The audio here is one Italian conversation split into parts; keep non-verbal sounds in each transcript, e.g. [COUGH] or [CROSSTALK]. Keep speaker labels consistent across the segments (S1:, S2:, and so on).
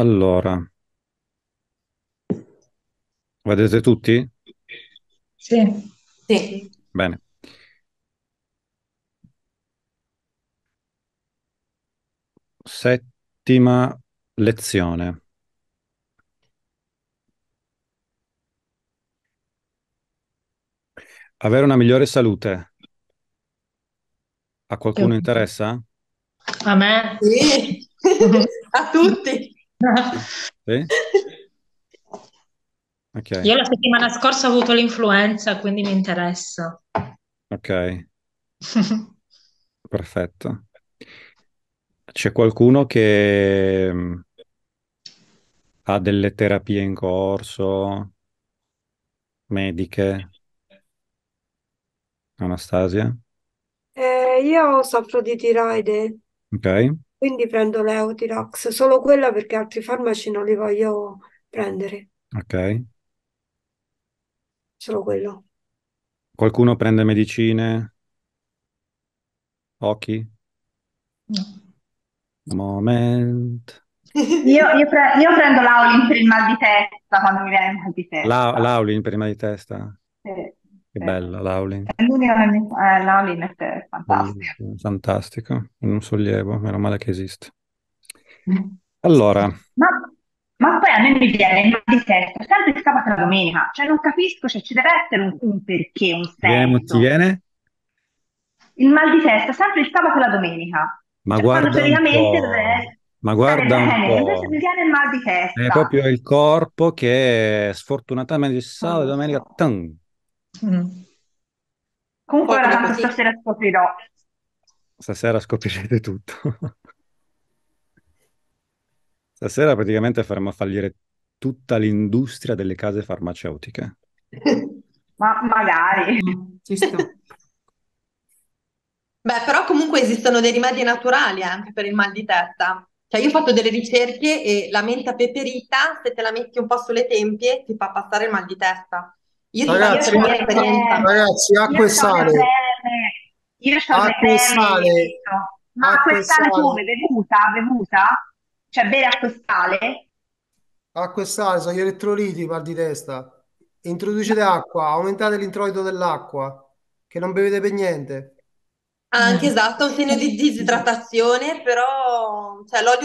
S1: Allora, vedete tutti? Sì. sì. Bene. Settima lezione. Avere una migliore salute. A qualcuno interessa? A me? Sì, [LAUGHS] a tutti. Sì? Okay. Io la settimana scorsa ho avuto l'influenza, quindi mi interessa. Ok. Perfetto. C'è qualcuno che mm, ha delle terapie in corso, mediche? Anastasia? Eh, io soffro di tiroide. Ok. Quindi prendo l'Eutirox, solo quella perché altri farmaci non li voglio prendere. Ok. Solo quello. Qualcuno prende medicine? Occhi? No. Moment. Io, io, pre- io prendo l'aulin per il mal di testa quando mi viene il mal di testa. La- l'aulin prima di testa? Sì. Che eh. bella l'Aulin. Eh, L'unica eh, l'Aulin è fantastica. Fantastico, un sollievo, meno male che esiste. Allora. Ma, ma poi a me mi viene il mal di testa, sempre il sabato e la domenica, cioè non capisco, cioè, ci deve essere un, un perché, un Viene, senso. ti viene? Il mal di testa, sempre il sabato e la domenica. Ma Cioè, quando guarda un teoricamente po', dovrei ma stare guarda un bene, invece mi viene il mal di È testa. proprio il corpo che sfortunatamente il sabato e domenica tan, Mm. Comunque, Poi, ragazzi, così. stasera scoprirò. Stasera scoprirete tutto. [LAUGHS] stasera praticamente faremo fallire tutta l'industria delle case farmaceutiche. [LAUGHS] Ma magari. Mm, ci sto. Beh, però comunque esistono dei rimedi naturali anche per il mal di testa. Cioè, io ho fatto delle ricerche e la menta peperita, se te la metti un po' sulle tempie, ti fa passare il mal di testa.
S2: Io ragazzi, dico, ragazzi, acqua e sale.
S1: Io sto acqua e sale. Ma acqua e sale come? Bevuta? Bevuta? Cioè bere acqua e sale? Acqua e sale, sono gli elettroliti, mal di testa. Introducete acqua, aumentate l'introito dell'acqua, che non bevete per niente. Ah, anche esatto, un segno di disidratazione, però cioè, l'olio,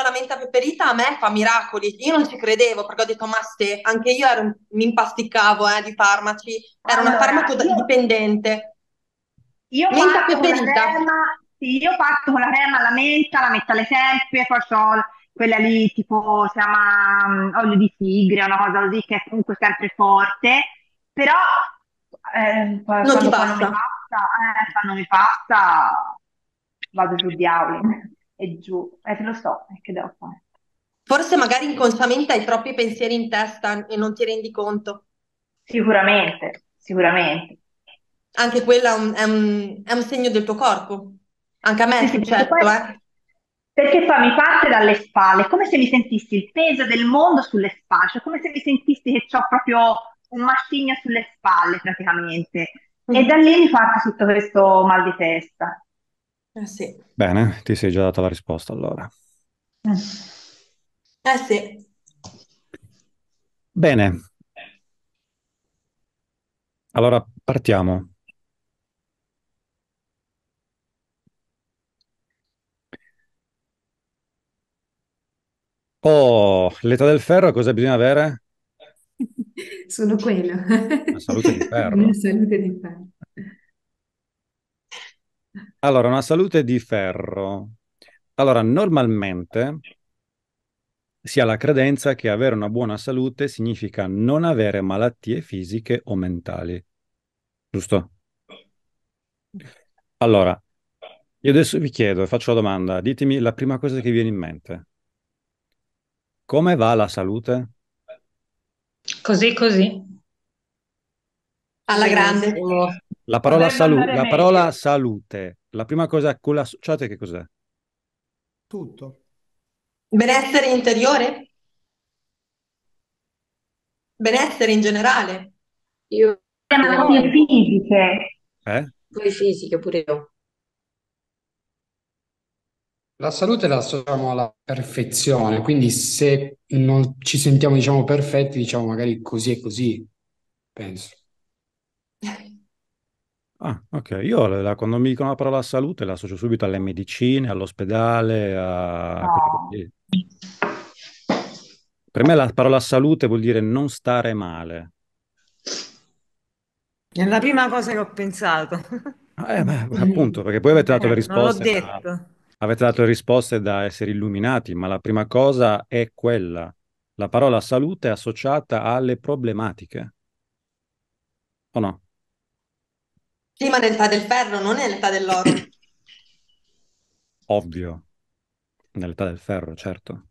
S1: alla menta peperita a me fa miracoli. Io non ci credevo perché ho detto, ma se anche io ero, mi impasticcavo eh, di farmaci, ero allora, una farmacodipendente.
S2: Io, io menta peperita.
S1: Crema, sì, io faccio con la crema la menta, la metto alle tempie, poi ho quella lì tipo, si chiama mm, olio di tigre, una cosa così che è comunque sempre forte, però... Eh, non ti basta pasta, eh, fanno pasta, vado giù di Aulin e giù, e eh, lo so, eh, che devo fare. Forse magari inconsciamente hai troppi pensieri in testa e non ti rendi conto. Sicuramente, sicuramente. Anche quello è, è un, segno del tuo corpo. Anche a me è successo, sì, perché, eh. perché poi mi parte dalle spalle, come se mi sentissi il peso del mondo sulle spalle, cioè come se mi sentissi che ho proprio un macigno sulle spalle praticamente e mm-hmm. da lì mi parte tutto questo mal di testa. Eh sì. Bene, ti sei già data la risposta allora. Eh sì. Bene. Allora partiamo. Oh, l'età del ferro cosa bisogna avere? Solo quello. Una salute di ferro. Una [LAUGHS] salute di ferro. Allora, una salute di ferro. Allora, normalmente si ha la credenza che avere una buona salute significa non avere malattie fisiche o mentali. Giusto? Allora, io adesso vi chiedo e faccio la domanda, ditemi la prima cosa che vi viene in mente. Come va la salute? Così così. Alla grande. La parola, salu- la parola salute. La prima cosa con la associate che cos'è? Tutto. Benessere interiore? Benessere in generale? Io... Le malattie fisiche. Eh? Poi fisiche pure io. La salute la associamo alla perfezione, quindi se non ci sentiamo, diciamo, perfetti, diciamo magari così e così, penso. [LAUGHS] Ah, ok. Io la, quando mi dicono la parola salute la associo subito alle medicine, all'ospedale, a... Ah. Per me la parola salute vuol dire non stare male. È la prima cosa che ho pensato. Eh, beh, appunto, perché poi avete dato eh, le risposte. Non l'ho detto. Ma... Avete dato risposte da essere illuminati, ma la prima cosa è quella. La parola salute è associata alle problematiche. O no? Prima dell'età del ferro, non è l'età dell'oro. [COUGHS] Ovvio, nell'età del ferro, certo.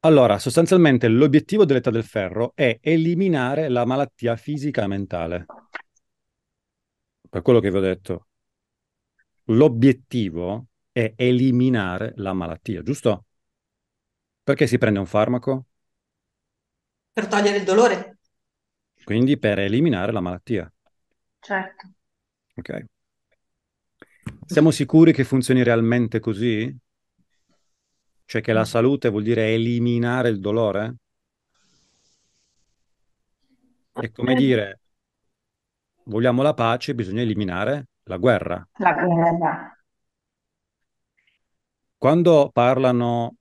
S1: Allora, sostanzialmente l'obiettivo dell'età del ferro è eliminare la malattia fisica e mentale per quello che vi ho detto, l'obiettivo è eliminare la malattia, giusto? Perché si prende un farmaco? Per togliere il dolore. Quindi per eliminare la malattia. Certo. Ok. Siamo sicuri che funzioni realmente così? Cioè che la mm. salute vuol dire eliminare il dolore? È come eh. dire, vogliamo la pace, bisogna eliminare la guerra. La guerra. Quando parlano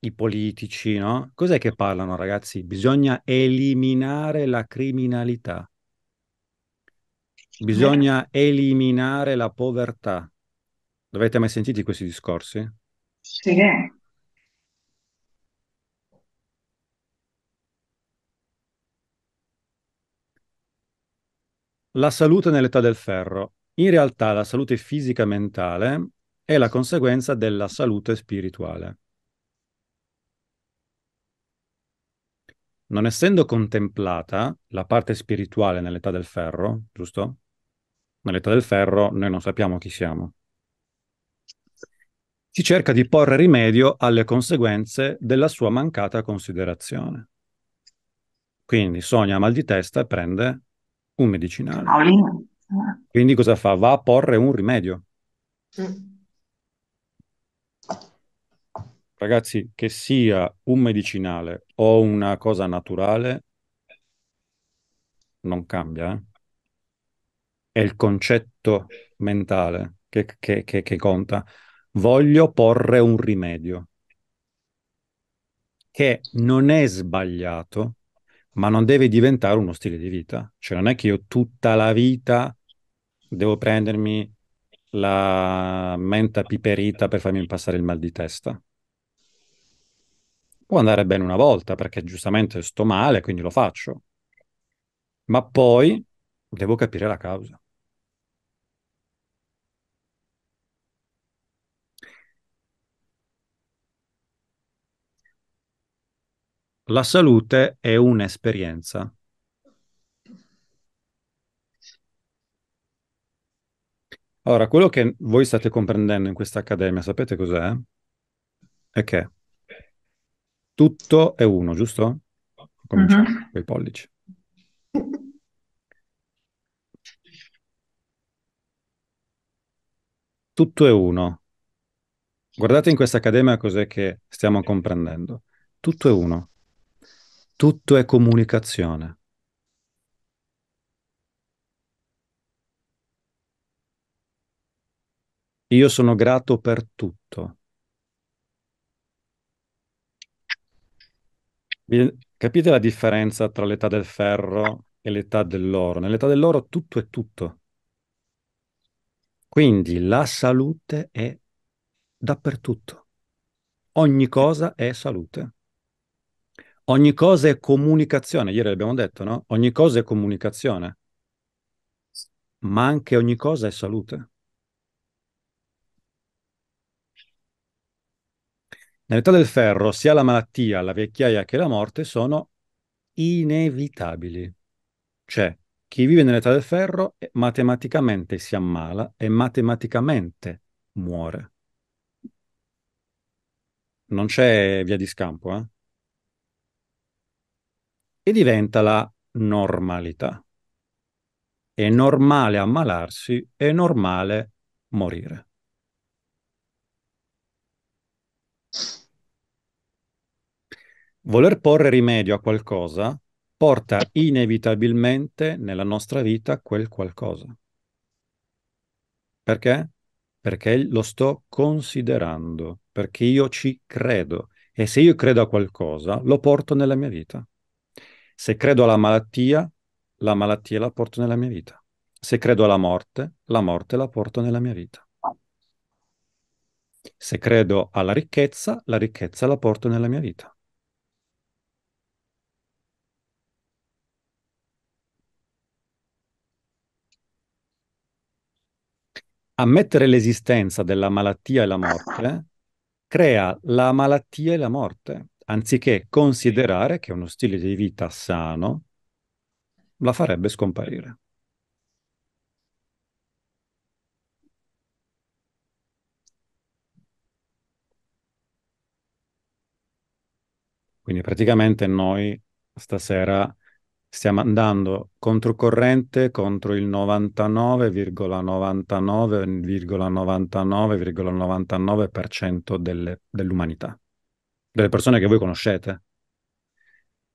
S1: i politici, no? Cos'è che parlano, ragazzi? Bisogna eliminare la criminalità. Bisogna eh. eliminare la povertà. Dovete mai sentire questi discorsi? Sì. La salute nell'età del ferro. In realtà la salute fisica e mentale è la conseguenza della salute spirituale. Non essendo contemplata la parte spirituale nell'età del ferro, giusto? Nell'età del ferro noi non sappiamo chi siamo. Si cerca di porre rimedio alle conseguenze della sua mancata considerazione. Quindi Sonia ha mal di testa e prende un medicinale. Ah, Quindi cosa fa? Va a porre un rimedio. Mm. Ragazzi, che sia un medicinale o una cosa naturale, non cambia. Eh? È il concetto mentale che, che, che, che conta. Voglio porre un rimedio che non è sbagliato, ma non deve diventare uno stile di vita. Cioè non è che io tutta la vita devo prendermi la menta piperita per farmi passare il mal di testa. Può andare bene una volta perché giustamente sto male, quindi lo faccio. Ma poi devo capire la causa. La salute è un'esperienza. Ora, quello che voi state comprendendo in questa accademia, sapete cos'è? È che tutto è uno, giusto? Cominciamo uh-huh. Mhm. con i pollici. Tutto è uno. Guardate in questa accademia cos'è che stiamo comprendendo. Tutto è uno. Tutto è comunicazione. Io sono grato per tutto. Capite la differenza tra l'età del ferro e l'età dell'oro? Nell'età dell'oro tutto è tutto. Quindi la salute è dappertutto. Ogni cosa è salute ogni cosa è comunicazione, ieri l'abbiamo detto, no? Ogni cosa è comunicazione, ma anche ogni cosa è salute. Nell'età del ferro, sia la malattia, la vecchiaia che la morte sono inevitabili. Cioè, chi vive nell'età del ferro eh, matematicamente si ammala e matematicamente muore. Non c'è via di scampo, eh? e diventa la normalità. È normale ammalarsi, è normale morire. Voler porre rimedio a qualcosa porta inevitabilmente nella nostra vita quel qualcosa. Perché? Perché lo sto considerando, perché io ci credo e se io credo a qualcosa lo porto nella mia vita. Se credo alla malattia, la malattia la porto nella mia vita. Se credo alla morte, la morte la porto nella mia vita. Se credo alla ricchezza, la ricchezza la porto nella mia vita. Ammettere l'esistenza della malattia e la morte crea la malattia e la morte anziché considerare che uno stile di vita sano la farebbe scomparire. Quindi praticamente noi stasera stiamo andando controcorrente contro il 99,99,99,99% dell'umanità delle persone che voi conoscete.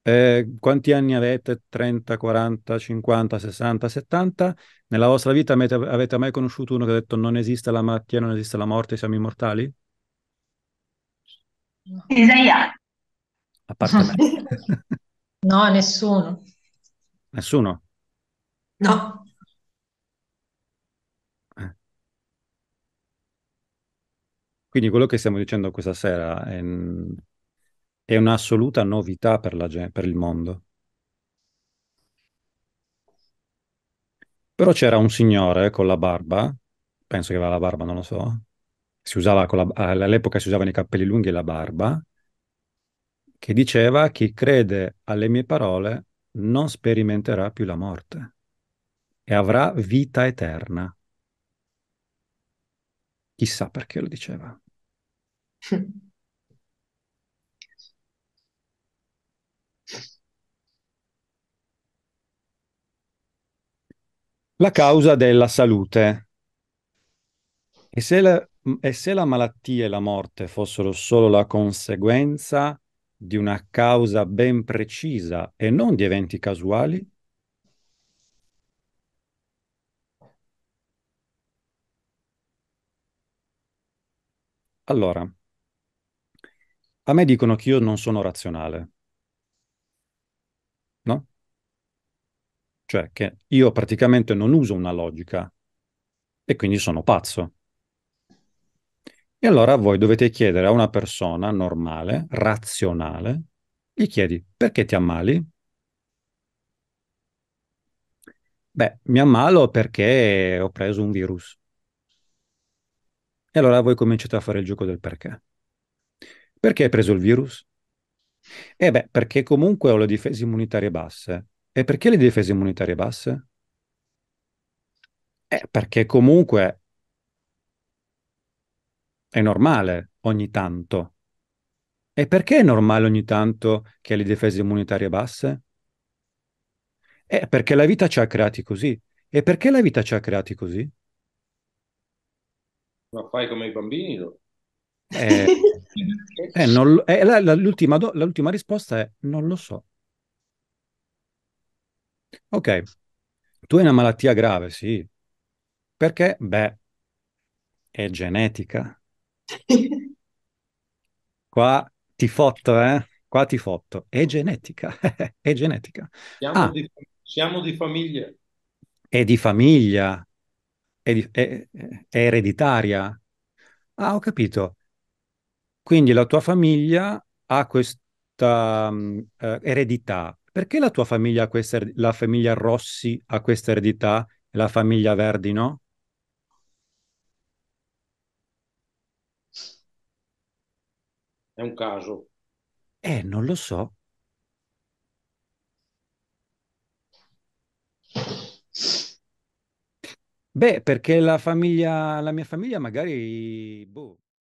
S1: Eh, quanti anni avete? 30, 40, 50, 60, 70? Nella vostra vita avete, avete, mai conosciuto uno che ha detto non esiste la malattia, non esiste la morte, siamo immortali? Isaia. A parte me. [LAUGHS] no, nessuno. Nessuno? No. Eh. Quindi quello che stiamo dicendo questa sera è è un'assoluta novità per, la, per il mondo. Però c'era un signore con la barba, penso che aveva la barba, non lo so, si usava con la, all'epoca si usavano i capelli lunghi e la barba, che diceva chi crede alle mie parole non sperimenterà più la morte e avrà vita eterna. Chissà perché lo diceva. [LAUGHS] La causa della salute. E se, la, e se la malattia e la morte fossero solo la conseguenza di una causa ben precisa e non di eventi casuali? Allora, a me dicono che io non sono razionale. cioè che io praticamente non uso una logica e quindi sono pazzo. E allora voi dovete chiedere a una persona normale, razionale, gli chiedi perché ti ammali? Beh, mi ammalo perché ho preso un virus. E allora voi cominciate a fare il gioco del perché. Perché hai preso il virus? E eh beh, perché comunque ho le difese immunitarie basse e perché le difese immunitarie basse? Eh, perché comunque è normale ogni tanto. E perché è normale ogni tanto che le difese immunitarie basse? Eh, perché la vita ci ha creati così. E perché la vita ci ha creati così? Ma fai come i bambini? No? Eh, [LAUGHS] eh, non, eh, la, la, l'ultima, do, l'ultima risposta è non lo so. Ok, tu hai una malattia grave, sì. Perché? Beh, è genetica. [LAUGHS] Qua ti fotto, eh? Qua ti fotto. È genetica, [LAUGHS] è genetica. Siamo, ah, di, siamo, di, famiglia. È di famiglia, è, di, è, è ereditaria. Ah, ho capito. Quindi la tua famiglia ha questa um, eredità perché la tua famiglia ha questa, la famiglia Rossi ha questa eredità e la famiglia Verdi no? È un caso. Eh, non lo so. Beh, perché la famiglia, la mia famiglia magari, boh.